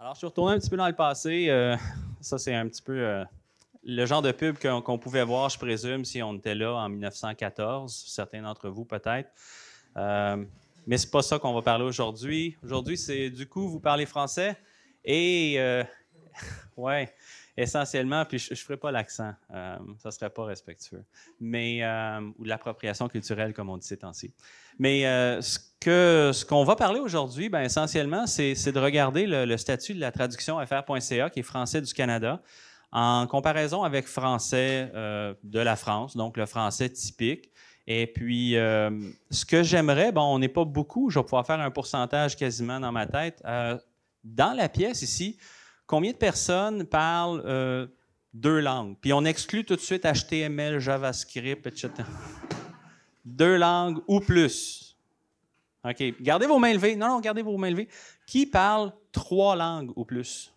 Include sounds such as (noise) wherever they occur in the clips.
Alors, je suis retourné un petit peu dans le passé. Euh, ça, c'est un petit peu euh, le genre de pub qu'on pouvait voir, je présume, si on était là en 1914, certains d'entre vous peut-être. Euh, mais c'est pas ça qu'on va parler aujourd'hui. Aujourd'hui, c'est du coup, vous parlez français et euh, (laughs) ouais, essentiellement, puis je ne ferai pas l'accent, euh, ça ne serait pas respectueux, mais, euh, l'appropriation culturelle, comme on dit ces temps-ci. Mais euh, ce qu'on ce qu'on va parler aujourd'hui, ben, essentiellement, c'est de regarder le, statut de la traduction fr.ca, qui est français du Canada, en comparaison avec français de la France, donc le français typique. Et puis, ce que j'aimerais, bon, on n'est pas beaucoup, je vais pouvoir faire un pourcentage quasiment dans ma tête. dans la pièce ici, combien de personnes parlent euh, deux langues? Puis on exclut tout de suite HTML, JavaScript, etc. deux langues ou plus. OK. Gardez vos mains levées. Non, non, gardez vos mains levées. Qui parle trois langues ou plus?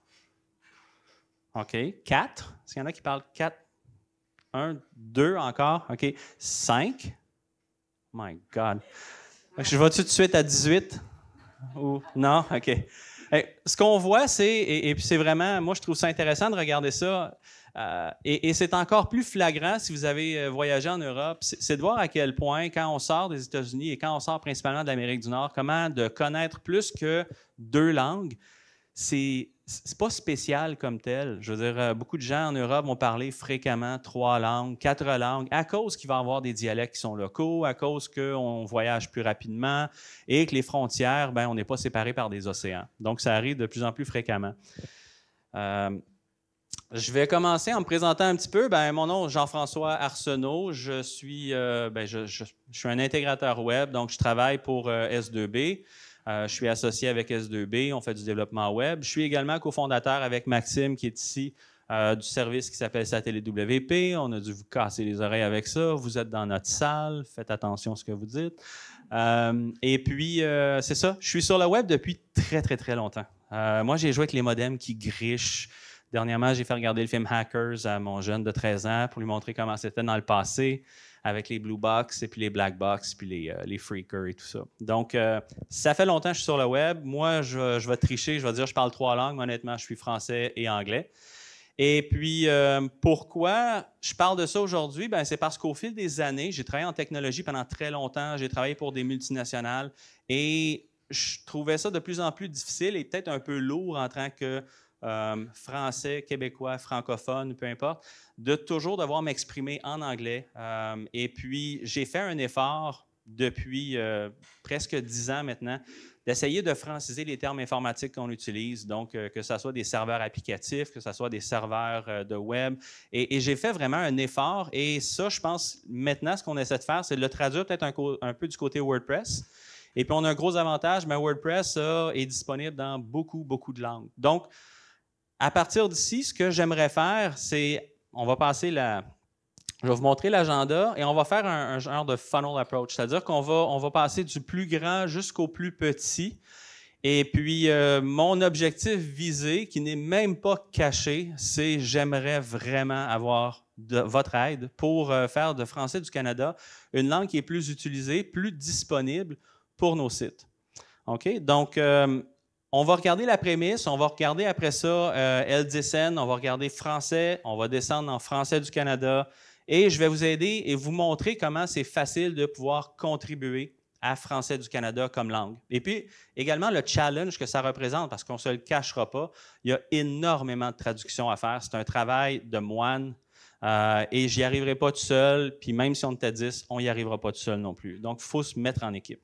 OK. Quatre. Est-ce qu'il y en a qui parlent quatre? Un, deux encore. OK. Cinq. Oh my God. Je vais tout de suite à 18? Ou... Non? OK ce qu'on voit, c'est, et, puis c'est vraiment, moi je trouve ça intéressant de regarder ça, euh, et, et c'est encore plus flagrant si vous avez euh, voyagé en Europe, c'est de voir à quel point, quand on sort des États-Unis et quand on sort principalement de l'Amérique du Nord, comment de connaître plus que deux langues, c'est c'est pas spécial comme tel. Je veux dire, euh, beaucoup de gens en Europe vont parler fréquemment trois langues, quatre langues, à cause qu'il va y avoir des dialectes qui sont locaux, à cause qu'on voyage plus rapidement et que les frontières, ben, on n'est pas séparés par des océans. Donc, ça arrive de plus en plus fréquemment. Euh, je vais commencer en me présentant un petit peu. Ben, mon nom, Jean-François Arsenault. Euh, ben, je suis, un intégrateur web, donc je travaille pour S2B. Euh, je suis associé avec S2B, on fait du développement web. Je suis également cofondateur avec Maxime qui est ici euh, du service qui s'appelle Satellite WP. On a dû vous casser les oreilles avec ça. Vous êtes dans notre salle, faites attention à ce que vous dites. Euh, et puis, c'est ça, je suis sur le web depuis très, très, très longtemps. moi, j'ai joué avec les modems qui grichent. Dernièrement, j'ai fait regarder le film Hackers à mon jeune de 13 ans pour lui montrer comment c'était dans le passé avec les Blue Box et puis les Black Box, puis les, euh, les Freakers et tout ça. Donc, euh, ça fait longtemps que je suis sur le web. Moi, je, je vais tricher, je vais dire je parle trois langues, honnêtement, je suis français et anglais. Et puis, euh, pourquoi je parle de ça aujourd'hui? Ben, c'est parce qu'au fil des années, j'ai travaillé en technologie pendant très longtemps, j'ai travaillé pour des multinationales et je trouvais ça de plus en plus difficile et peut-être un peu lourd en tant que euh, français, québécois, francophone, peu importe, de toujours devoir m'exprimer en anglais. Euh, et puis, j'ai fait un effort depuis euh, presque dix ans maintenant d'essayer de franciser les termes informatiques qu'on utilise, donc que ce soit des serveurs applicatifs, que ce soit des serveurs de web. Et, j'ai fait vraiment un effort. Et ça, je pense, maintenant, ce qu'on essaie de faire, c'est de le traduire peut-être un, peu du côté WordPress. Et puis, on a un gros avantage, mais WordPress est disponible dans beaucoup, beaucoup de langues. Donc, à partir d'ici, ce que j'aimerais faire, c'est, on va passer la, je vais vous montrer l'agenda et on va faire un, genre de funnel approach, c'est-à-dire qu'on va, on va passer du plus grand jusqu'au plus petit. Et puis, euh, mon objectif visé, qui n'est même pas caché, c'est j'aimerais vraiment avoir de votre aide pour euh, faire de français du Canada une langue qui est plus utilisée, plus disponible pour nos sites. OK? Donc, euh, on va regarder la prémisse, on va regarder après ça Elle euh, LDSN, on va regarder français, on va descendre en français du Canada et je vais vous aider et vous montrer comment c'est facile de pouvoir contribuer à français du Canada comme langue. Et puis également le challenge que ça représente, parce qu'on ne se le cachera pas, il y a énormément de traductions à faire. C'est un travail de moine euh, et j'y arriverai pas tout seul. Puis même si on était 10, on n'y arrivera pas tout seul non plus. Donc il faut se mettre en équipe.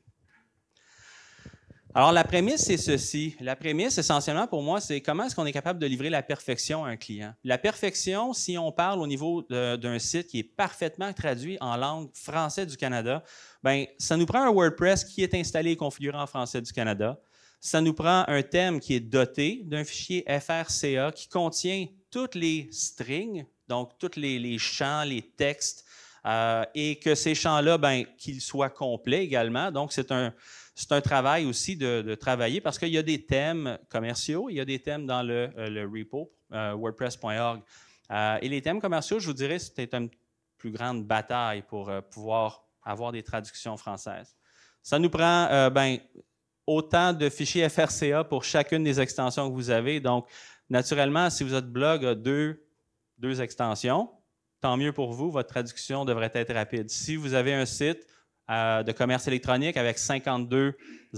Alors, la prémisse, c'est ceci. La prémisse, essentiellement, pour moi, c'est comment est-ce qu'on est capable de livrer la perfection à un client. La perfection, si on parle au niveau d'un site qui est parfaitement traduit en langue française du Canada, ben ça nous prend un WordPress qui est installé et configuré en français du Canada. Ça nous prend un thème qui est doté d'un fichier FRCA qui contient toutes les strings, donc tous les, champs, les textes, euh, et que ces champs-là, ben, qu'ils soient complets également. Donc, c'est un c'est un travail aussi de, travailler parce qu'il y a des thèmes commerciaux, il y a des thèmes dans le, euh, le repo, euh, WordPress.org. Euh, et les thèmes commerciaux, je vous dirais, c'était une plus grande bataille pour pouvoir avoir des traductions françaises. Ça nous prend ben, autant de fichiers FRCA pour chacune des extensions que vous avez. Donc, naturellement, si votre blog a deux, deux extensions, tant mieux pour vous, votre traduction devrait être rapide. Si vous avez un site, euh, de commerce électronique avec 52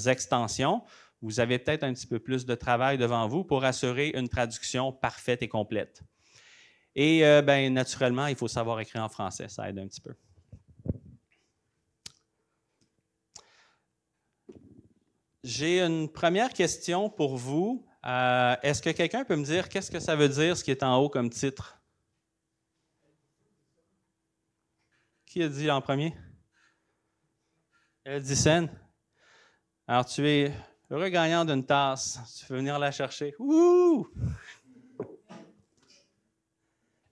extensions. Vous avez peut-être un petit peu plus de travail devant vous pour assurer une traduction parfaite et complète. Et euh, ben, naturellement, il faut savoir écrire en français, ça aide un petit peu. J'ai une première question pour vous. Euh, est-ce que quelqu'un peut me dire qu'est-ce que ça veut dire ce qui est en haut comme titre? Qui a dit en premier? Elle dit N. alors tu es heureux gagnant d'une tasse, tu veux venir la chercher. Ouh!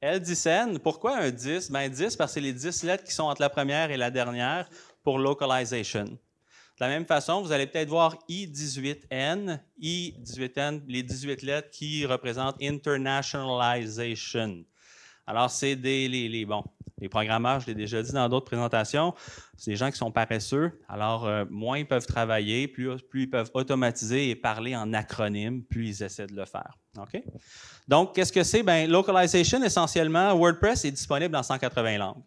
Elle dit N. pourquoi un 10? Ben 10 parce que c'est les 10 lettres qui sont entre la première et la dernière pour localization. De la même façon, vous allez peut-être voir I18N, I18N, les 18 lettres qui représentent internationalization. Alors, c'est des les, bon, les programmeurs, je l'ai déjà dit dans d'autres présentations, c'est des gens qui sont paresseux. Alors, euh, moins ils peuvent travailler, plus, ils peuvent automatiser et parler en acronyme, plus ils essaient de le faire. Donc, qu'est-ce que c'est? Ben, localization, essentiellement, WordPress est disponible dans 180 langues.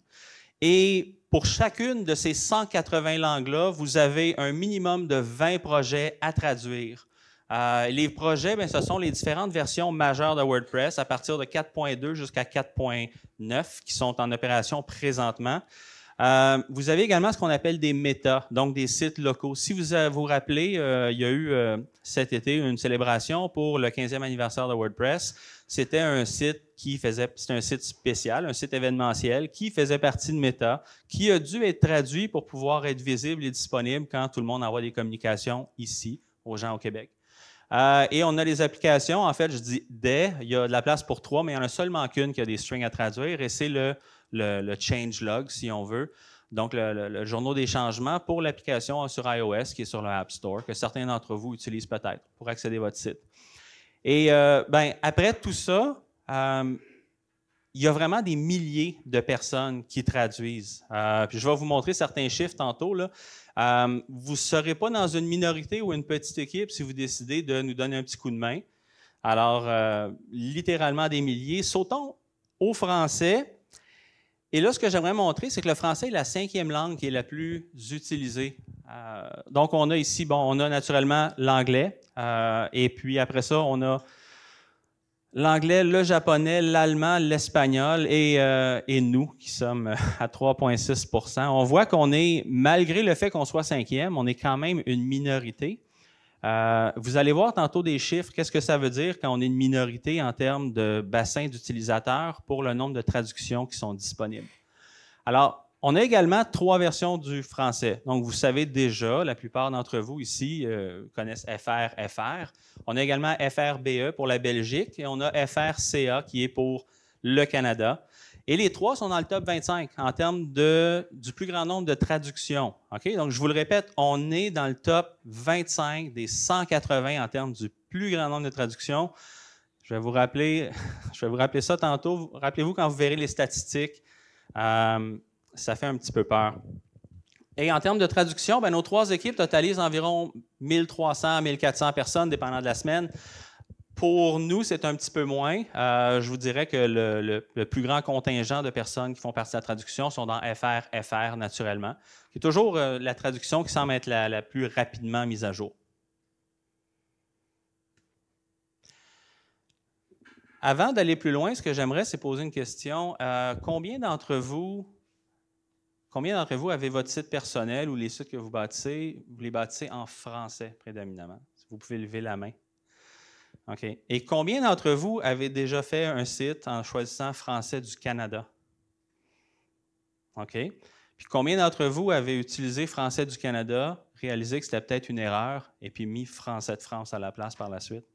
Et pour chacune de ces 180 langues-là, vous avez un minimum de 20 projets à traduire euh, les projets, ben, ce sont les différentes versions majeures de WordPress à partir de 4.2 jusqu'à 4.9 qui sont en opération présentement. Euh, vous avez également ce qu'on appelle des méta, donc des sites locaux. Si vous euh, vous rappelez, il y a eu cet été une célébration pour le 15e anniversaire de WordPress. C'était un site qui faisait, c'était un site spécial, un site événementiel qui faisait partie de Meta, qui a dû être traduit pour pouvoir être visible et disponible quand tout le monde envoie des communications ici aux gens au Québec. Euh, et on a les applications. En fait, je dis des. Il y a de la place pour trois, mais il n'y en a seulement qu'une qui a des strings à traduire. Et c'est le, le, le changelog, si on veut. Donc, le, journaux journal des changements pour l'application sur iOS qui est sur le App Store, que certains d'entre vous utilisent peut-être pour accéder à votre site. Et euh, ben, après tout ça, euh, il y a vraiment des milliers de personnes qui traduisent. puis je vais vous montrer certains chiffres tantôt. Là. Euh, vous ne serez pas dans une minorité ou une petite équipe si vous décidez de nous donner un petit coup de main. Alors, euh, littéralement des milliers. Sautons au français. Et là, ce que j'aimerais montrer, c'est que le français est la cinquième langue qui est la plus utilisée. Euh, donc, on a ici, bon, on a naturellement l'anglais. et puis après ça, on a l'anglais, le japonais, l'allemand, l'espagnol et, euh, nous qui sommes euh, à 3,6 On voit qu'on est, malgré le fait qu'on soit cinquième, on est quand même une minorité. Euh, vous allez voir tantôt des chiffres, qu'est-ce que ça veut dire quand on est une minorité en termes de bassin d'utilisateurs pour le nombre de traductions qui sont disponibles. Alors, on a également trois versions du français. Donc, vous savez déjà, la plupart d'entre vous ici euh, connaissent FR, FR. On a également FRBE pour la Belgique et on a FRCA qui est pour le Canada. Et les trois sont dans le top 25 en termes de, du plus grand nombre de traductions. Ok Donc, je vous le répète, on est dans le top 25 des 180 en termes du plus grand nombre de traductions. Je vais vous rappeler, (laughs) je vais vous rappeler ça tantôt. Rappelez-vous quand vous verrez les statistiques. Euh, ça fait un petit peu peur. Et en termes de traduction, ben, nos trois équipes totalisent environ 1300 1400 personnes, dépendant de la semaine. Pour nous, c'est un petit peu moins. Euh, je vous dirais que le, plus grand contingent de personnes qui font partie de la traduction sont dans FR, FR naturellement, C'est toujours euh, la traduction qui semble être la, plus rapidement mise à jour. Avant d'aller plus loin, ce que j'aimerais, c'est poser une question. Euh, combien d'entre vous Combien d'entre vous avez votre site personnel ou les sites que vous bâtissez, vous les bâtissez en français prédominamment? vous pouvez lever la main. OK. Et combien d'entre vous avez déjà fait un site en choisissant français du Canada? OK. Puis combien d'entre vous avez utilisé français du Canada, réalisé que c'était peut-être une erreur et puis mis français de France à la place par la suite?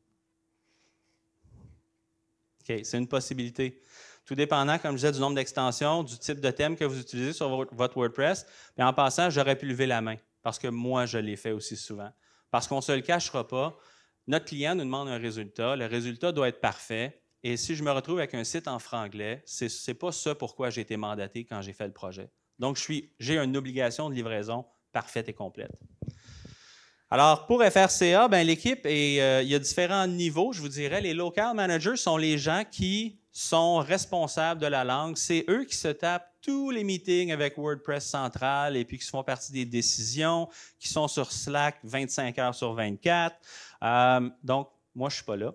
OK, c'est une possibilité tout dépendant, comme je disais, du nombre d'extensions, du type de thème que vous utilisez sur votre WordPress. Mais en passant, j'aurais pu lever la main parce que moi, je l'ai fait aussi souvent. Parce qu'on ne se le cachera pas, notre client nous demande un résultat. Le résultat doit être parfait. Et si je me retrouve avec un site en franglais, ce n'est pas ça pourquoi j'ai été mandaté quand j'ai fait le projet. Donc, j'ai une obligation de livraison parfaite et complète. Alors, pour FRCA, ben, l'équipe, euh, il y a différents niveaux, je vous dirais. Les local managers sont les gens qui sont responsables de la langue. C'est eux qui se tapent tous les meetings avec WordPress Central et puis qui font partie des décisions, qui sont sur Slack 25 heures sur 24. Euh, donc, moi, je suis pas là.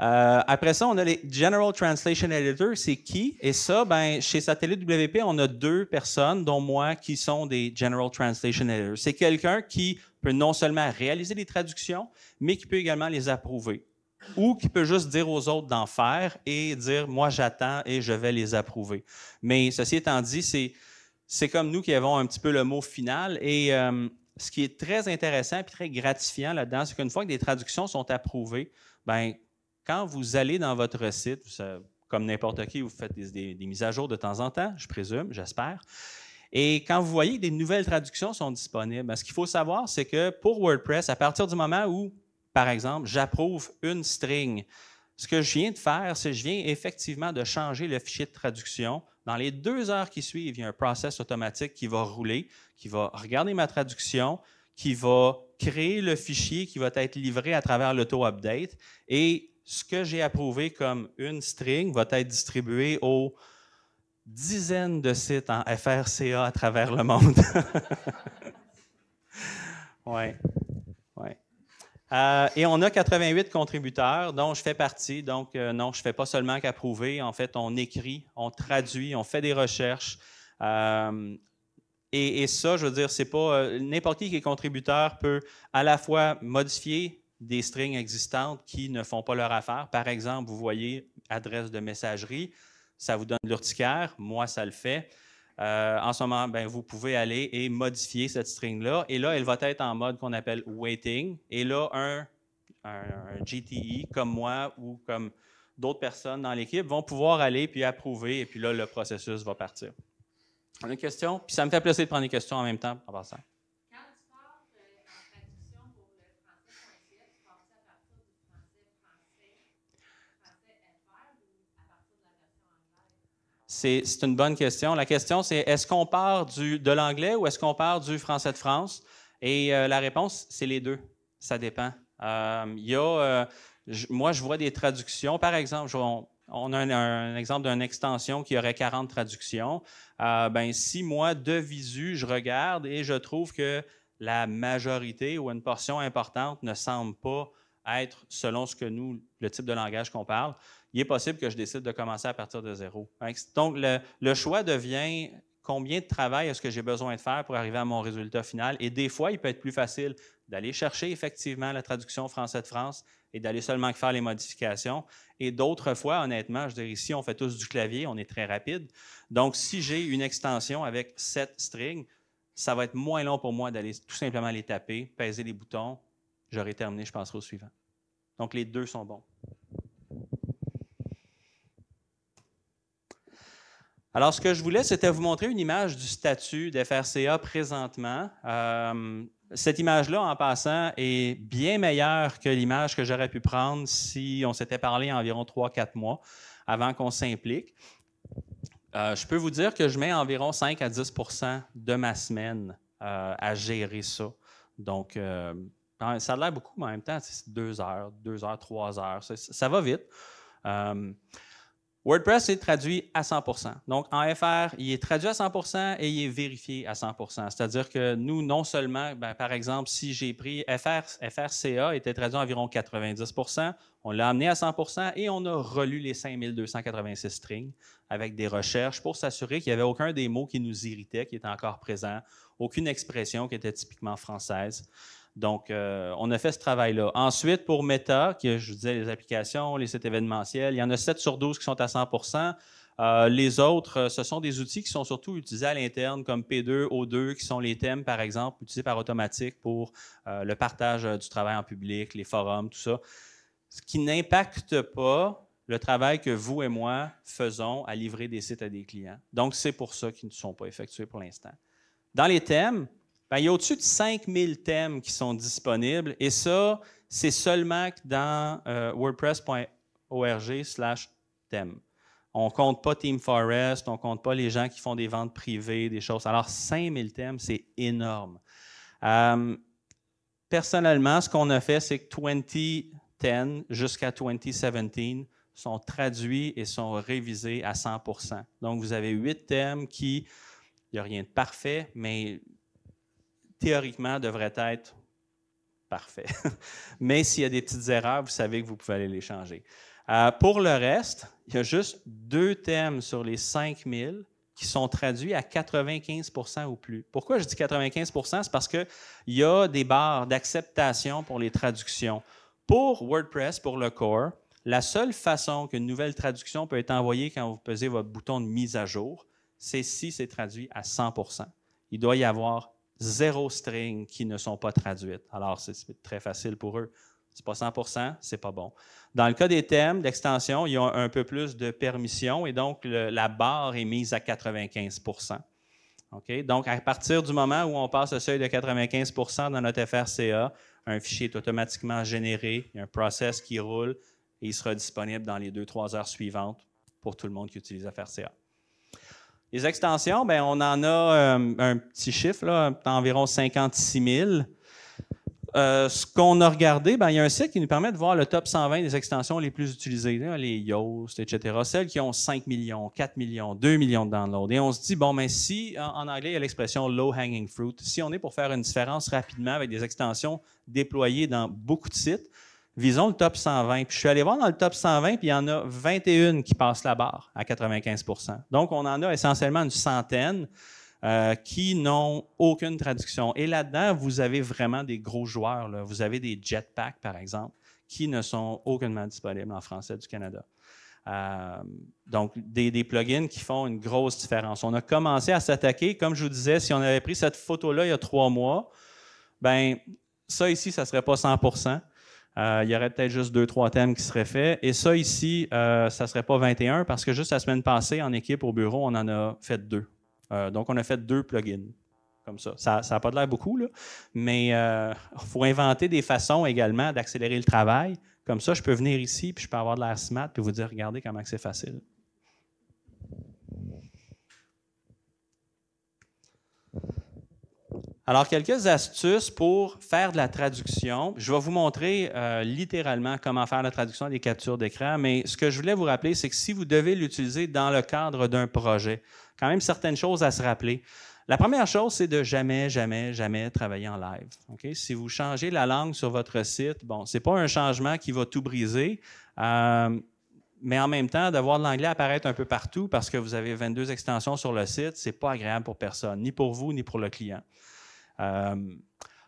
Euh, après ça, on a les General Translation Editors, c'est qui? Et ça, ben, chez Satellite WP, on a deux personnes, dont moi, qui sont des General Translation Editors. C'est quelqu'un qui peut non seulement réaliser les traductions, mais qui peut également les approuver ou qui peut juste dire aux autres d'en faire et dire moi j'attends et je vais les approuver. Mais ceci étant dit, c'est c'est comme nous qui avons un petit peu le mot final et euh, ce qui est très intéressant et très gratifiant là-dedans, c'est qu'une fois que des traductions sont approuvées, ben quand vous allez dans votre site, comme n'importe qui, vous faites des, des, des mises à jour de temps en temps, je présume, j'espère. Et quand vous voyez que des nouvelles traductions sont disponibles, ben, ce qu'il faut savoir, c'est que pour WordPress, à partir du moment où par exemple, j'approuve une string. Ce que je viens de faire, c'est que je viens effectivement de changer le fichier de traduction. Dans les deux heures qui suivent, il y a un process automatique qui va rouler, qui va regarder ma traduction, qui va créer le fichier qui va être livré à travers l'auto-update. Et ce que j'ai approuvé comme une string va être distribué aux dizaines de sites en FRCA à travers le monde. (laughs) ouais. Euh, et on a 88 contributeurs dont je fais partie. Donc, euh, non, je ne fais pas seulement qu'approuver. En fait, on écrit, on traduit, on fait des recherches. Euh, et, ça, je veux dire, c'est pas. N'importe qui qui est contributeur peut à la fois modifier des strings existantes qui ne font pas leur affaire. Par exemple, vous voyez adresse de messagerie, ça vous donne l'urticaire. Moi, ça le fait. Euh, en ce moment, ben, vous pouvez aller et modifier cette string-là. Et là, elle va être en mode qu'on appelle waiting. Et là, un, un, GTI e, comme moi ou comme d'autres personnes dans l'équipe vont pouvoir aller puis approuver. Et puis là, le processus va partir. une question? Puis ça me fait plaisir de prendre des questions en même temps en passant. C'est une bonne question. La question, c'est est-ce qu'on part du, de l'anglais ou est-ce qu'on part du français de France? Et euh, la réponse, c'est les deux. Ça dépend. Euh, euh, moi, je vois des traductions. Par exemple, on, a un, exemple d'une extension qui aurait 40 traductions. ben, si moi, de visu, je regarde et je trouve que la majorité ou une portion importante ne semble pas être selon ce que nous, le type de langage qu'on parle, il est possible que je décide de commencer à partir de zéro. Hein, donc, le, choix devient combien de travail est-ce que j'ai besoin de faire pour arriver à mon résultat final. Et des fois, il peut être plus facile d'aller chercher effectivement la traduction français de France et d'aller seulement faire les modifications. Et d'autres fois, honnêtement, je dirais ici, on fait tous du clavier, on est très rapide. Donc, si j'ai une extension avec sept strings, ça va être moins long pour moi d'aller tout simplement les taper, peser les boutons, J'aurais terminé, je passerai au suivant. Donc les deux sont bons. Alors, ce que je voulais, c'était vous montrer une image du statut d'FRCA présentement. Euh, cette image-là, en passant, est bien meilleure que l'image que j'aurais pu prendre si on s'était parlé environ 3-4 mois avant qu'on s'implique. Euh, je peux vous dire que je mets environ 5 à 10 de ma semaine euh, à gérer ça. Donc, ça a l'air beaucoup, mais en même temps, c'est deux heures, deux heures, trois heures. Ça, va vite. Euh, WordPress est traduit à 100 Donc, en FR, il est traduit à 100 et il est vérifié à 100 C'est-à-dire que nous, non seulement, ben, par exemple, si j'ai pris FR, FRCA était traduit à environ 90 on l'a amené à 100 et on a relu les 5286 strings avec des recherches pour s'assurer qu'il n'y avait aucun des mots qui nous irritait, qui était encore présent, aucune expression qui était typiquement française. Donc, euh, on a fait ce travail-là. Ensuite, pour Meta, que je vous disais les applications, les sites événementiels, il y en a 7 sur 12 qui sont à 100 euh, les autres, euh, ce sont des outils qui sont surtout utilisés à l'interne, comme P2, O2, qui sont les thèmes, par exemple, utilisés par automatique pour le partage du travail en public, les forums, tout ça. Ce qui n'impacte pas le travail que vous et moi faisons à livrer des sites à des clients. Donc, c'est pour ça qu'ils ne sont pas effectués pour l'instant. Dans les thèmes, ben, il y a au-dessus de 5000 thèmes qui sont disponibles et ça, c'est seulement dans euh, wordpress.org slash On ne compte pas Team Forest, on ne compte pas les gens qui font des ventes privées, des choses. Alors, 5000 thèmes, c'est énorme. Euh, personnellement, ce qu'on a fait, c'est que 2010 jusqu'à 2017 sont traduits et sont révisés à 100 Donc, vous avez huit thèmes qui, il n'y a rien de parfait, mais théoriquement, devrait être parfait. (laughs) Mais s'il y a des petites erreurs, vous savez que vous pouvez aller les changer. Euh, pour le reste, il y a juste deux thèmes sur les 5000 qui sont traduits à 95 ou plus. Pourquoi je dis 95 C'est parce qu'il y a des barres d'acceptation pour les traductions. Pour WordPress, pour le core, la seule façon qu'une nouvelle traduction peut être envoyée quand vous pesez votre bouton de mise à jour, c'est si c'est traduit à 100 Il doit y avoir zéro string qui ne sont pas traduites. Alors, c'est très facile pour eux. ce n'est pas 100 ce n'est pas bon. Dans le cas des thèmes d'extension, ils ont un peu plus de permissions et donc la barre est mise à 95 Ok. Donc, à partir du moment où on passe au seuil de 95 dans notre FRCA, un fichier est automatiquement généré, il y a un process qui roule et il sera disponible dans les 2 trois heures suivantes pour tout le monde qui utilise FRCA. Les extensions, ben, on en a euh, un petit chiffre, là, environ 56 000. ce qu'on a regardé, ben, il y a un site qui nous permet de voir le top 120 des extensions les plus utilisées, les Yoast, etc. Celles qui ont 5 millions, 4 millions, 2 millions de downloads. Et on se dit, bon, ben, si, en, anglais, il y a l'expression low hanging fruit, si on est pour faire une différence rapidement avec des extensions déployées dans beaucoup de sites, visons le top 120. Puis je suis allé voir dans le top 120, puis il y en a 21 qui passent la barre à 95 Donc, on en a essentiellement une centaine euh, qui n'ont aucune traduction. Et là-dedans, vous avez vraiment des gros joueurs. Vous avez des jetpacks, par exemple, qui ne sont aucunement disponibles en français du Canada. Euh, donc, des, plugins qui font une grosse différence. On a commencé à s'attaquer, comme je vous disais, si on avait pris cette photo-là il y a trois mois, ben ça ici, ça ne serait pas 100 euh, il y aurait peut-être juste deux, trois thèmes qui seraient faits. Et ça, ici, euh, ça ne serait pas 21 parce que juste la semaine passée, en équipe au bureau, on en a fait deux. Euh, donc, on a fait deux plugins comme ça. Ça n'a pas l'air beaucoup, là, mais il faut inventer des façons également d'accélérer le travail. Comme ça, je peux venir ici, puis je peux avoir de l'air smart, puis vous dire, regardez comment c'est facile. Alors, quelques astuces pour faire de la traduction. Je vais vous montrer euh, littéralement comment faire la traduction des captures d'écran, mais ce que je voulais vous rappeler, c'est que si vous devez l'utiliser dans le cadre d'un projet, quand même certaines choses à se rappeler. La première chose, c'est de jamais, jamais, jamais travailler en live. Si vous changez la langue sur votre site, bon, ce n'est pas un changement qui va tout briser. Euh, mais en même temps, de voir l'anglais apparaître un peu partout parce que vous avez 22 extensions sur le site, ce n'est pas agréable pour personne, ni pour vous, ni pour le client. Euh,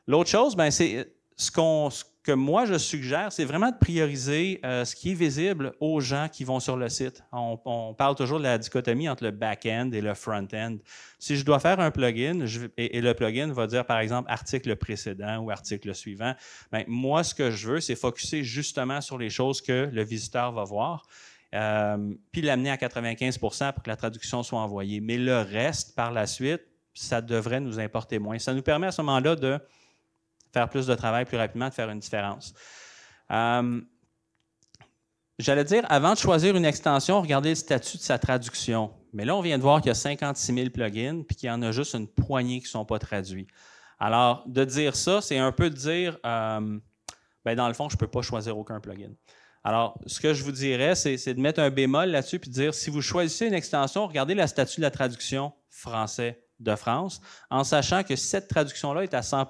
l'autre chose, ben, c'est ce, que moi je suggère, c'est vraiment de prioriser euh, ce qui est visible aux gens qui vont sur le site. On, parle toujours de la dichotomie entre le back-end et le front-end. Si je dois faire un plugin et, le plugin va dire par exemple article précédent ou article suivant, ben, moi ce que je veux, c'est focuser justement sur les choses que le visiteur va voir. Euh, puis l'amener à 95 pour que la traduction soit envoyée. Mais le reste, par la suite, ça devrait nous importer moins. Ça nous permet à ce moment-là de faire plus de travail plus rapidement, de faire une différence. Euh, j'allais dire, avant de choisir une extension, regardez le statut de sa traduction. Mais là, on vient de voir qu'il y a 56 000 plugins, puis qu'il y en a juste une poignée qui ne sont pas traduits. Alors, de dire ça, c'est un peu de dire, euh, ben, dans le fond, je ne peux pas choisir aucun plugin. Alors, ce que je vous dirais, c'est de mettre un bémol là-dessus, puis de dire, si vous choisissez une extension, regardez le statut de la traduction français, de France, en sachant que cette traduction-là est à 100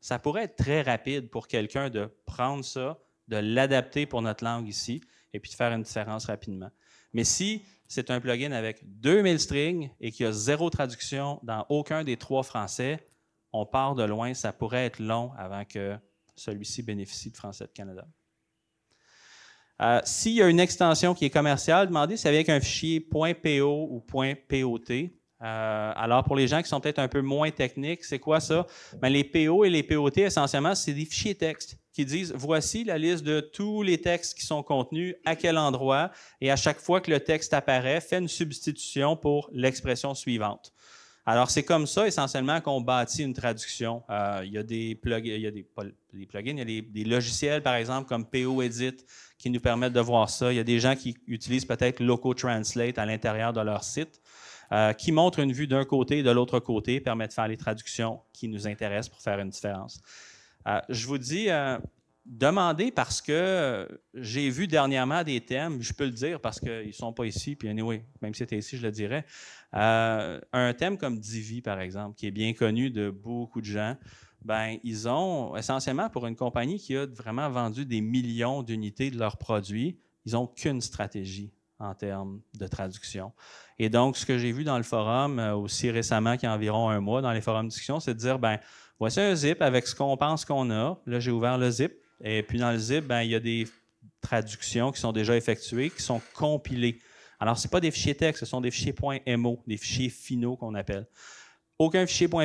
ça pourrait être très rapide pour quelqu'un de prendre ça, de l'adapter pour notre langue ici, et puis de faire une différence rapidement. Mais si c'est un plugin avec 2000 strings et qu'il y a zéro traduction dans aucun des trois français, on part de loin, ça pourrait être long avant que celui-ci bénéficie de Français de Canada. Euh, s'il y a une extension qui est commerciale, demandez si avec un fichier .po ou .pot, euh, alors, pour les gens qui sont peut-être un peu moins techniques, c'est quoi ça? Mais ben, les PO et les POT, essentiellement, c'est des fichiers texte qui disent voici la liste de tous les textes qui sont contenus, à quel endroit, et à chaque fois que le texte apparaît, fait une substitution pour l'expression suivante. Alors, c'est comme ça essentiellement qu'on bâtit une traduction. Euh, il y a des plugins, il y a des, logiciels, par exemple, comme PO Edit, qui nous permettent de voir ça. Il y a des gens qui utilisent peut-être Loco Translate à l'intérieur de leur site. Euh, qui montre une vue d'un côté et de l'autre côté, permet de faire les traductions qui nous intéressent pour faire une différence. Euh, je vous dis, euh, demandez parce que j'ai vu dernièrement des thèmes, je peux le dire parce qu'ils ne sont pas ici, puis anyway, même si c'était ici, je le dirais. un thème comme Divi, par exemple, qui est bien connu de beaucoup de gens, ben, ils ont essentiellement pour une compagnie qui a vraiment vendu des millions d'unités de leurs produits, ils n'ont qu'une stratégie, en termes de traduction. Et donc, ce que j'ai vu dans le forum euh, aussi récemment qu'il y a environ un mois dans les forums de discussion, c'est de dire, ben voici un zip avec ce qu'on pense qu'on a. Là, j'ai ouvert le zip. Et puis dans le zip, ben, il y a des traductions qui sont déjà effectuées, qui sont compilées. Alors, ce pas des fichiers texte, ce sont des fichiers .mo, des fichiers finaux qu'on appelle. Aucun fichier .po,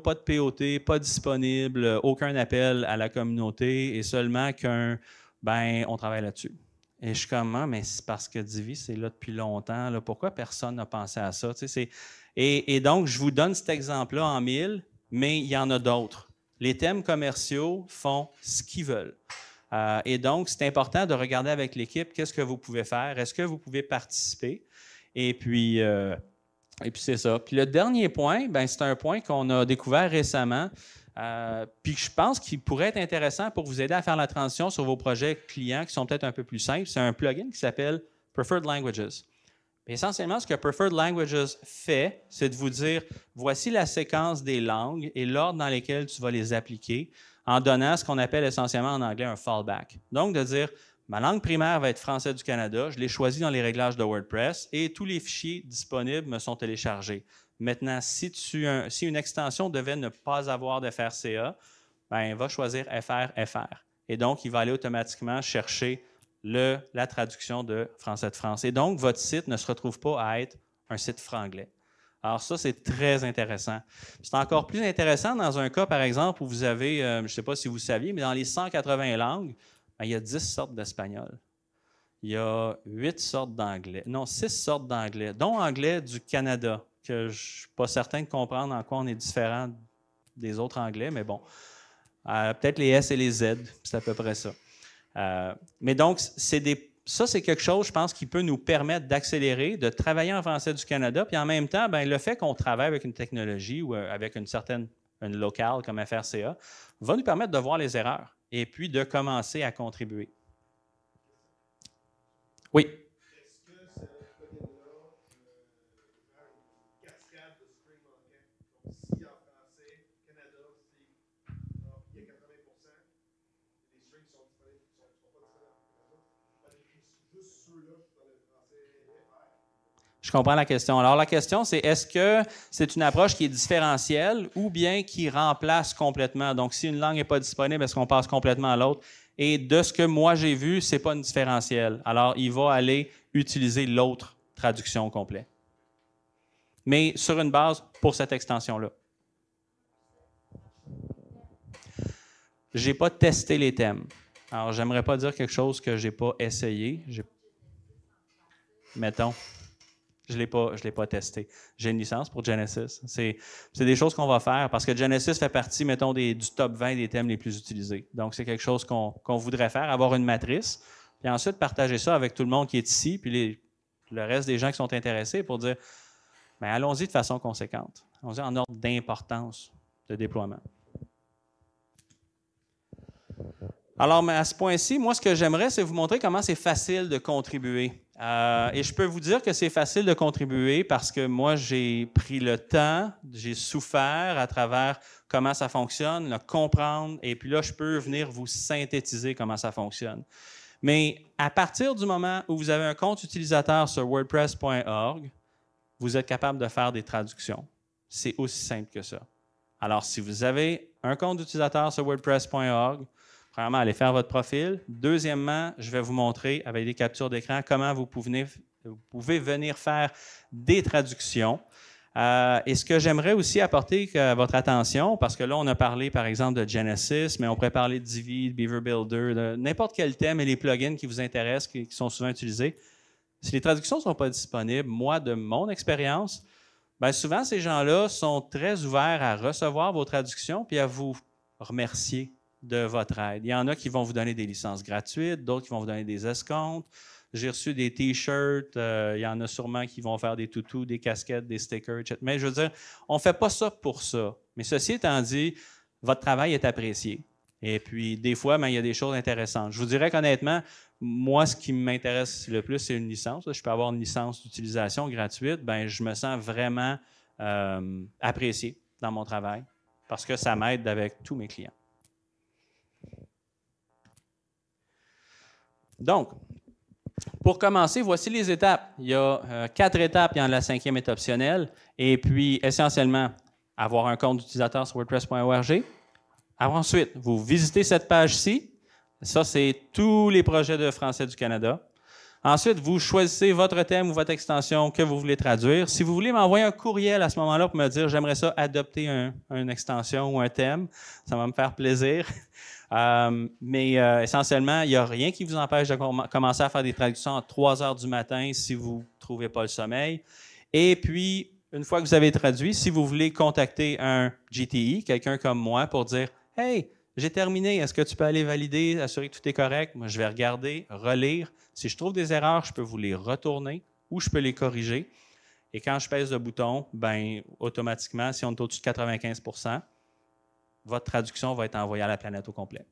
pas de POT, pas disponible, aucun appel à la communauté et seulement qu'un, ben, on travaille là-dessus. Et je suis comme, ah, mais c'est parce que Divi, c'est là depuis longtemps. Pourquoi personne n'a pensé à ça? et, donc, je vous donne cet exemple-là en mille, mais il y en a d'autres. Les thèmes commerciaux font ce qu'ils veulent. Euh, et donc, c'est important de regarder avec l'équipe qu'est-ce que vous pouvez faire, est-ce que vous pouvez participer. Et puis, euh, puis c'est ça. Puis le dernier point, ben, c'est un point qu'on a découvert récemment. Euh, puis je pense qu'il pourrait être intéressant pour vous aider à faire la transition sur vos projets clients qui sont peut-être un peu plus simples. C'est un plugin qui s'appelle Preferred Languages. essentiellement, ce que Preferred Languages fait, c'est de vous dire voici la séquence des langues et l'ordre dans lequel tu vas les appliquer en donnant ce qu'on appelle essentiellement en anglais un fallback. Donc, de dire ma langue primaire va être français du Canada, je l'ai choisi dans les réglages de WordPress et tous les fichiers disponibles me sont téléchargés. Maintenant, si, une extension devait ne pas avoir de FRCA, ben, va choisir FRFR. Et donc, il va aller automatiquement chercher la traduction de français de France. Et donc, votre site ne se retrouve pas à être un site franglais. Alors ça, c'est très intéressant. C'est encore plus intéressant dans un cas, par exemple, où vous avez, euh, je ne sais pas si vous saviez, mais dans les 180 langues, ben, il y a 10 sortes d'espagnol. Il y a 8 sortes d'anglais, non, 6 sortes d'anglais, dont anglais du Canada, que je suis pas certain de comprendre en quoi on est différent des autres anglais, mais bon. Euh, peut-être les S et les Z, c'est à peu près ça. Euh, mais donc, c'est des ça, c'est quelque chose, je pense, qui peut nous permettre d'accélérer, de travailler en français du Canada. Puis en même temps, ben, le fait qu'on travaille avec une technologie ou euh, avec une certaine une locale comme FRCA va nous permettre de voir les erreurs et puis de commencer à contribuer. Oui. Je comprends la question. Alors, la question, c'est est-ce que c'est une approche qui est différentielle ou bien qui remplace complètement? Donc, si une langue n'est pas disponible, est-ce qu'on passe complètement à l'autre? Et de ce que moi j'ai vu, ce n'est pas une différentielle. Alors, il va aller utiliser l'autre traduction complet. Mais sur une base pour cette extension-là. Je n'ai pas testé les thèmes. Alors, j'aimerais pas dire quelque chose que je n'ai pas essayé. Mettons. Je l'ai l'ai pas testé. J'ai une licence pour Genesis. C'est, des choses qu'on va faire parce que Genesis fait partie, mettons, du top 20 des thèmes les plus utilisés. Donc, c'est quelque chose qu'on, voudrait faire, avoir une matrice, puis ensuite partager ça avec tout le monde qui est ici, puis le reste des gens qui sont intéressés pour dire, mais ben, allons-y de façon conséquente. Allons-y en ordre d'importance de déploiement. Alors, à ce point-ci, moi, ce que j'aimerais, c'est vous montrer comment c'est facile de contribuer euh, et je peux vous dire que c'est facile de contribuer parce que moi, j'ai pris le temps, j'ai souffert à travers comment ça fonctionne, le comprendre, et puis là, je peux venir vous synthétiser comment ça fonctionne. Mais à partir du moment où vous avez un compte utilisateur sur wordpress.org, vous êtes capable de faire des traductions. C'est aussi simple que ça. Alors, si vous avez un compte utilisateur sur wordpress.org, Premièrement, allez faire votre profil. Deuxièmement, je vais vous montrer avec des captures d'écran comment vous pouvez, venir faire des traductions. Euh, et ce que j'aimerais aussi apporter à votre attention, parce que là, on a parlé par exemple de Genesis, mais on pourrait parler de Divi, de Beaver Builder, de n'importe quel thème et les plugins qui vous intéressent, qui, sont souvent utilisés. Si les traductions ne sont pas disponibles, moi, de mon expérience, ben souvent ces gens-là sont très ouverts à recevoir vos traductions puis à vous remercier de votre aide. Il y en a qui vont vous donner des licences gratuites, d'autres qui vont vous donner des escomptes. J'ai reçu des T-shirts, euh, il y en a sûrement qui vont faire des toutous, des casquettes, des stickers, etc. Mais je veux dire, on ne fait pas ça pour ça. Mais ceci étant dit, votre travail est apprécié. Et puis, des fois, ben, il y a des choses intéressantes. Je vous dirais qu'honnêtement, moi, ce qui m'intéresse le plus, c'est une licence. Je peux avoir une licence d'utilisation gratuite. Ben, je me sens vraiment euh, apprécié dans mon travail parce que ça m'aide avec tous mes clients. Donc, pour commencer, voici les étapes. Il y a euh, quatre étapes, il y a la cinquième est optionnelle. Et puis, essentiellement, avoir un compte d'utilisateur sur WordPress.org. ensuite, vous visitez cette page-ci. Ça, c'est tous les projets de Français du Canada. Ensuite, vous choisissez votre thème ou votre extension que vous voulez traduire. Si vous voulez m'envoyer un courriel à ce moment-là pour me dire j'aimerais ça adopter une extension ou un thème, ça va me faire plaisir. (laughs) Euh, mais euh, essentiellement, il n'y a rien qui vous empêche de commencer à faire des traductions à 3 heures du matin si vous ne trouvez pas le sommeil. Et puis, une fois que vous avez traduit, si vous voulez contacter un GTI, quelqu'un comme moi, pour dire Hey, j'ai terminé, est-ce que tu peux aller valider, assurer que tout est correct? Moi, je vais regarder, relire. Si je trouve des erreurs, je peux vous les retourner ou je peux les corriger. Et quand je pèse le bouton, ben, automatiquement, si on est au-dessus de 95 votre traduction va être envoyée à la planète au complet.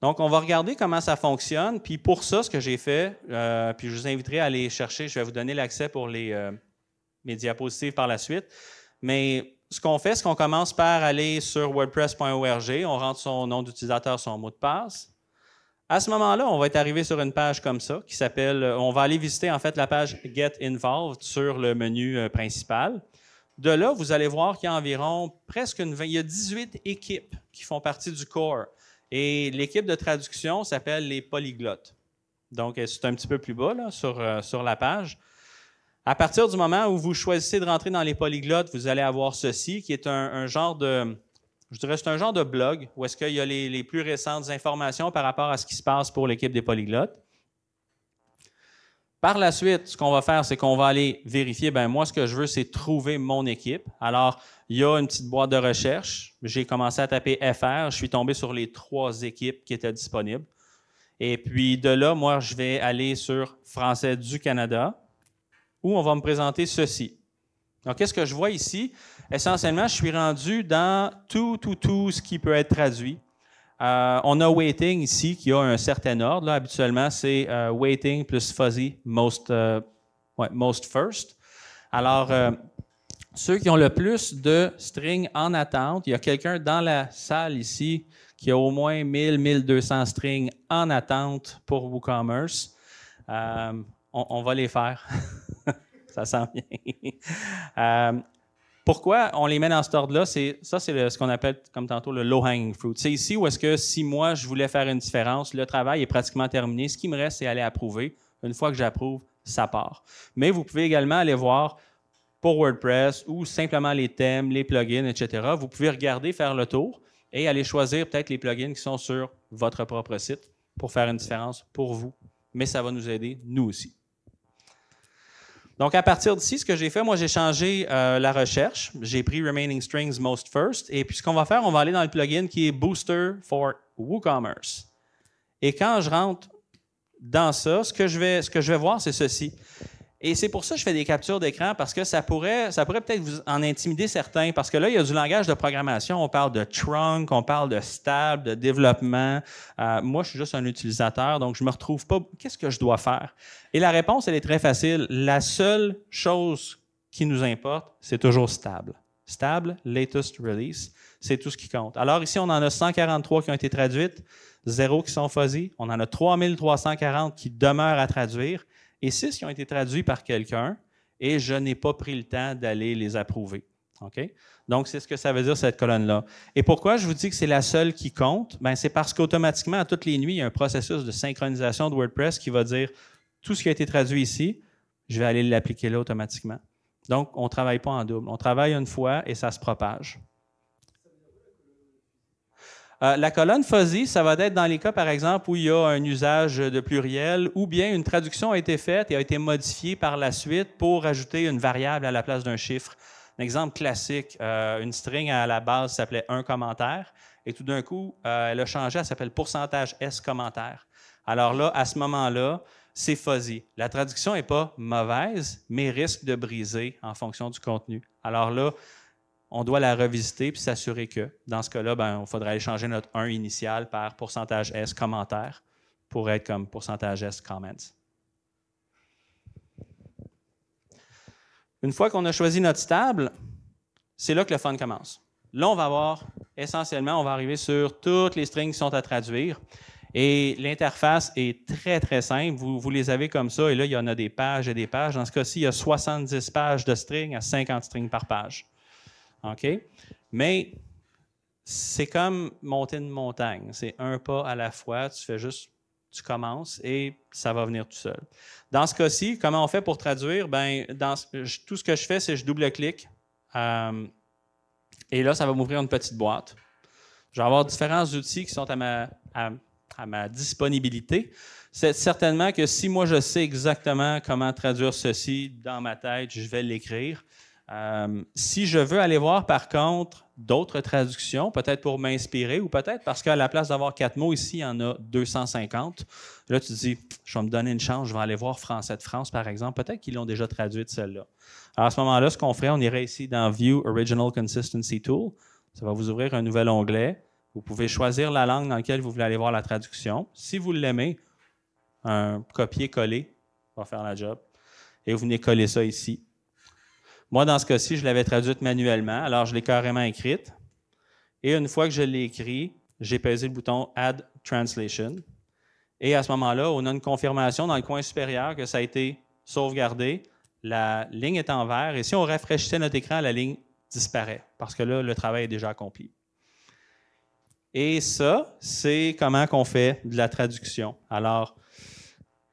Donc, on va regarder comment ça fonctionne. Puis pour ça, ce que j'ai fait, euh, puis je vous inviterai à aller chercher, je vais vous donner l'accès pour les, euh, mes diapositives par la suite. Mais ce qu'on fait, c'est qu'on commence par aller sur WordPress.org, on rentre son nom d'utilisateur, son mot de passe. À ce moment-là, on va être arrivé sur une page comme ça qui s'appelle, euh, on va aller visiter en fait la page Get Involved sur le menu euh, principal. De là, vous allez voir qu'il y a environ presque une 20, il y a 18 équipes qui font partie du core. Et l'équipe de traduction s'appelle les polyglottes. Donc, euh, c'est un petit peu plus bas sur la page. À partir du moment où vous choisissez de rentrer dans les polyglottes, vous allez avoir ceci, qui est un, genre de, je un genre de blog où est-ce qu'il y a les, plus récentes informations par rapport à ce qui se passe pour l'équipe des polyglottes. Par la suite, ce qu'on va faire, c'est qu'on va aller vérifier. Ben moi, ce que je veux, c'est trouver mon équipe. Alors, il y a une petite boîte de recherche. J'ai commencé à taper FR. Je suis tombé sur les trois équipes qui étaient disponibles. Et puis de là, moi, je vais aller sur Français du Canada où on va me présenter ceci. Donc, qu'est-ce que je vois ici? Essentiellement, je suis rendu dans tout, tout, tout ce qui peut être traduit. Euh, on a waiting ici qui a un certain ordre. habituellement, c'est euh, waiting plus fuzzy, most, euh, first. Alors, ceux qui ont le plus de strings en attente, il y a quelqu'un dans la salle ici qui a au moins 1000, 1200 strings en attente pour WooCommerce. on va les faire. (laughs) ça sent bien. (laughs) Euh, pourquoi on les met dans cet ordre-là? Ça, c'est ce qu'on appelle, comme tantôt, le low-hanging fruit. C'est ici où est-ce que si moi, je voulais faire une différence, le travail est pratiquement terminé. Ce qui me reste, c'est aller approuver. Une fois que j'approuve, ça part. Mais vous pouvez également aller voir pour WordPress ou simplement les thèmes, les plugins, etc. Vous pouvez regarder, faire le tour et aller choisir peut-être les plugins qui sont sur votre propre site pour faire une différence pour vous. Mais ça va nous aider, nous aussi. Donc, à partir d'ici, ce que j'ai fait, moi, j'ai changé euh, la recherche. J'ai pris Remaining Strings Most First. Et puis, ce qu'on va faire, on va aller dans le plugin qui est Booster for WooCommerce. Et quand je rentre dans ça, ce que je vais, ce que je vais voir, c'est ceci. Et c'est pour ça que je fais des captures d'écran, parce que ça pourrait, ça pourrait peut-être vous en intimider certains, parce que là, il y a du langage de programmation. On parle de trunk, on parle de stable, de développement. Euh, moi, je suis juste un utilisateur, donc je me retrouve pas. Qu'est-ce que je dois faire? Et la réponse, elle est très facile. La seule chose qui nous importe, c'est toujours stable. Stable, latest release, c'est tout ce qui compte. Alors ici, on en a 143 qui ont été traduites, zéro qui sont fuzzy. On en a 3340 qui demeurent à traduire et six qui ont été traduits par quelqu'un et je n'ai pas pris le temps d'aller les approuver. ok Donc, c'est ce que ça veut dire, cette colonne-là. Et pourquoi je vous dis que c'est la seule qui compte? Ben, c'est parce qu'automatiquement, à toutes les nuits, il y a un processus de synchronisation de WordPress qui va dire tout ce qui a été traduit ici, je vais aller l'appliquer là automatiquement. Donc, on ne travaille pas en double. On travaille une fois et ça se propage. Euh, la colonne fuzzy, ça va être dans les cas, par exemple, où il y a un usage de pluriel ou bien une traduction a été faite et a été modifiée par la suite pour ajouter une variable à la place d'un chiffre. Un exemple classique, euh, une string à la base s'appelait un commentaire et tout d'un coup, euh, elle a changé, elle s'appelle pourcentage S commentaire. Alors là, à ce moment-là, c'est fuzzy. La traduction n'est pas mauvaise, mais risque de briser en fonction du contenu. Alors là, on doit la revisiter puis s'assurer que, dans ce cas-là, ben, il faudrait aller changer notre 1 initial par pourcentage S commentaire pour être comme pourcentage S comments. Une fois qu'on a choisi notre table, c'est là que le fun commence. Là, on va avoir essentiellement, on va arriver sur toutes les strings qui sont à traduire. Et l'interface est très, très simple. Vous, vous, les avez comme ça, et là, il y en a des pages et des pages. Dans ce cas-ci, il y a 70 pages de strings à 50 strings par page. OK? Mais c'est comme monter une montagne. C'est un pas à la fois. Tu fais juste, tu commences et ça va venir tout seul. Dans ce cas-ci, comment on fait pour traduire? Bien, dans, tout ce que je fais, c'est je double-clique. Euh, et là, ça va m'ouvrir une petite boîte. Je vais avoir différents outils qui sont à ma, à ma disponibilité. C'est certainement que si moi je sais exactement comment traduire ceci dans ma tête, je vais l'écrire. Euh, si je veux aller voir, par contre, d'autres traductions, peut-être pour m'inspirer ou peut-être parce qu'à la place d'avoir quatre mots ici, il y en a 250. Là, tu dis, je vais me donner une chance, je vais aller voir Français de France, par exemple. Peut-être qu'ils l'ont déjà traduite, celle-là. Alors, à ce moment-là, ce qu'on ferait, on irait ici dans View Original Consistency Tool. Ça va vous ouvrir un nouvel onglet. Vous pouvez choisir la langue dans laquelle vous voulez aller voir la traduction. Si vous l'aimez, un copier-coller va faire la job. Et vous venez coller ça ici moi, dans ce cas-ci, je l'avais traduite manuellement, alors je l'ai carrément écrite. Et une fois que je l'ai écrite, j'ai pesé le bouton Add Translation. Et à ce moment-là, on a une confirmation dans le coin supérieur que ça a été sauvegardé. La ligne est en vert. Et si on rafraîchissait notre écran, la ligne disparaît parce que là, le travail est déjà accompli. Et ça, c'est comment qu'on fait de la traduction. Alors,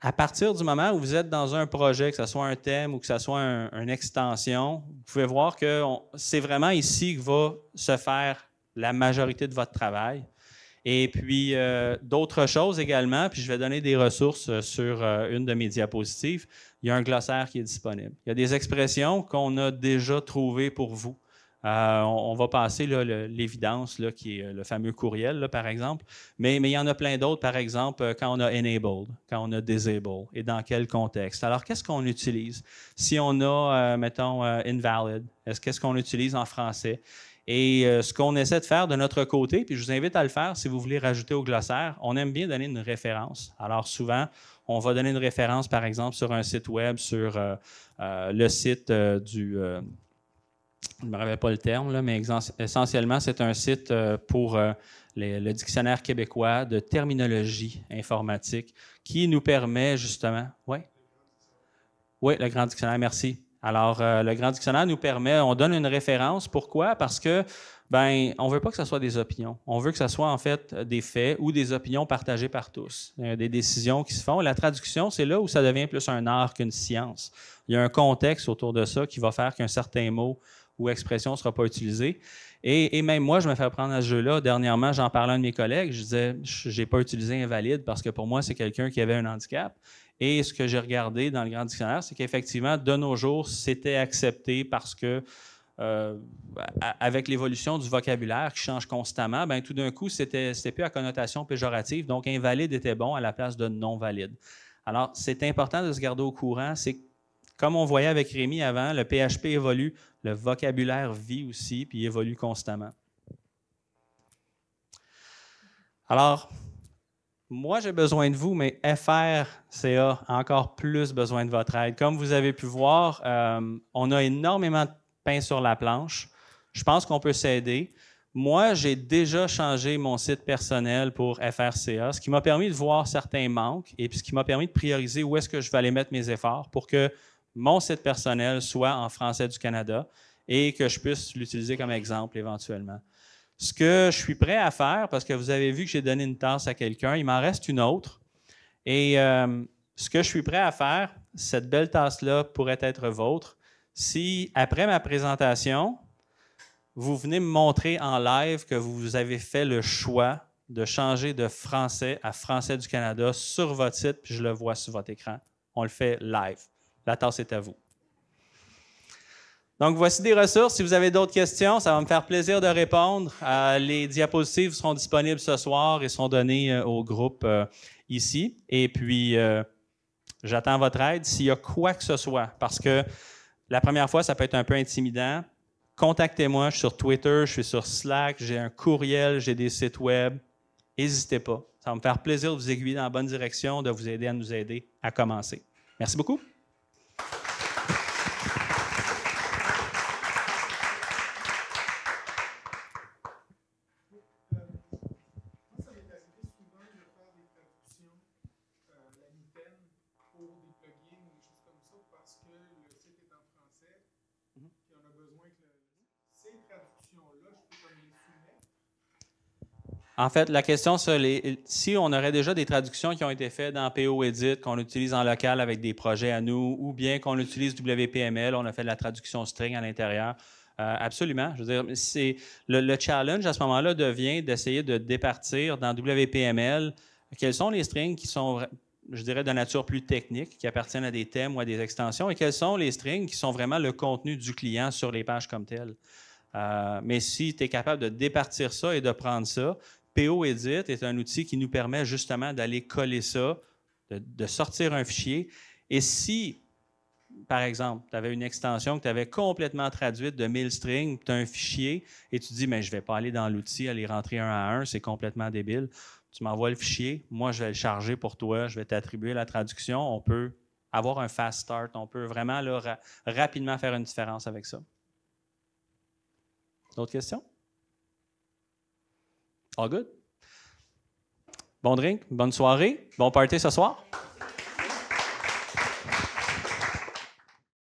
à partir du moment où vous êtes dans un projet, que ce soit un thème ou que ce soit une extension, vous pouvez voir que c'est vraiment ici que va se faire la majorité de votre travail. Et puis, euh, d'autres choses également, puis je vais donner des ressources euh, sur euh, une de mes diapositives. Il y a un glossaire qui est disponible. Il y a des expressions qu'on a déjà trouvées pour vous. Euh, on, va passer l'évidence, qui est euh, le fameux courriel, par exemple. Mais, il y en a plein d'autres, par exemple, euh, quand on a enabled, quand on a disabled et dans quel contexte. Alors, qu'est-ce qu'on utilise? Si on a, mettons, invalid, qu'est-ce qu'on utilise en français? Et ce qu'on essaie de faire de notre côté, puis je vous invite à le faire si vous voulez rajouter au glossaire, on aime bien donner une référence. Alors souvent, on va donner une référence, par exemple, sur un site web, sur le site du je ne me rappelle pas le terme, mais essentiellement, c'est un site euh, pour euh, le dictionnaire québécois de terminologie informatique qui nous permet justement. Oui? Oui, le grand dictionnaire, merci. Alors, euh, le grand dictionnaire nous permet, on donne une référence. Pourquoi? Parce que, ben, on veut pas que ce soit des opinions. On veut que ce soit, en fait, des faits ou des opinions partagées par tous, des décisions qui se font. La traduction, c'est là où ça devient plus un art qu'une science. Il y a un contexte autour de ça qui va faire qu'un certain mot ou expression ne sera pas utilisée. Et, même moi, je me fais prendre à ce jeu-là. Dernièrement, j'en parlais à un de mes collègues. Je disais, je n'ai pas utilisé invalide parce que pour moi, c'est quelqu'un qui avait un handicap. Et ce que j'ai regardé dans le grand dictionnaire, c'est qu'effectivement, de nos jours, c'était accepté parce que euh, avec l'évolution du vocabulaire qui change constamment, ben, tout d'un coup, c'était plus à connotation péjorative. Donc, invalide était bon à la place de non valide. Alors, c'est important de se garder au courant. C'est comme on voyait avec Rémi avant, le PHP évolue, le vocabulaire vit aussi, puis évolue constamment. Alors, moi, j'ai besoin de vous, mais FRCA a encore plus besoin de votre aide. Comme vous avez pu voir, euh, on a énormément de pain sur la planche. Je pense qu'on peut s'aider. Moi, j'ai déjà changé mon site personnel pour FRCA, ce qui m'a permis de voir certains manques et puis ce qui m'a permis de prioriser où est-ce que je vais aller mettre mes efforts pour que mon site personnel soit en français du Canada et que je puisse l'utiliser comme exemple éventuellement. Ce que je suis prêt à faire, parce que vous avez vu que j'ai donné une tasse à quelqu'un, il m'en reste une autre. Et euh, ce que je suis prêt à faire, cette belle tasse-là pourrait être vôtre si, après ma présentation, vous venez me montrer en live que vous avez fait le choix de changer de français à français du Canada sur votre site, puis je le vois sur votre écran. On le fait live. La tasse est à vous. Donc, voici des ressources. Si vous avez d'autres questions, ça va me faire plaisir de répondre. Euh, les diapositives seront disponibles ce soir et seront données euh, au groupe euh, ici. Et puis, j'attends votre aide s'il y a quoi que ce soit, parce que la première fois, ça peut être un peu intimidant. Contactez-moi, je suis sur Twitter, je suis sur Slack, j'ai un courriel, j'ai des sites web. N'hésitez pas. Ça va me faire plaisir de vous aiguiller dans la bonne direction, de vous aider à nous aider à commencer. Merci beaucoup. En fait, la question, c'est si on aurait déjà des traductions qui ont été faites dans PO Edit, qu'on utilise en local avec des projets à nous, ou bien qu'on utilise WPML, on a fait de la traduction string à l'intérieur. Euh, absolument. le, challenge à ce moment-là devient d'essayer de départir dans WPML quels sont les strings qui sont, je dirais, de nature plus technique, qui appartiennent à des thèmes ou à des extensions, et quels sont les strings qui sont vraiment le contenu du client sur les pages comme telles. Euh, mais si tu es capable de départir ça et de prendre ça, PO Edit est un outil qui nous permet justement d'aller coller ça, de, sortir un fichier. Et si, par exemple, tu avais une extension que tu avais complètement traduite de 1000 strings, tu as un fichier et tu dis, mais je ne vais pas aller dans l'outil, aller rentrer un à un, c'est complètement débile. Tu m'envoies le fichier, moi je vais le charger pour toi, je vais t'attribuer la traduction. On peut avoir un fast start, on peut vraiment rapidement faire une différence avec ça. D'autres questions? All good? Bon drink, bonne soirée, bon party ce soir.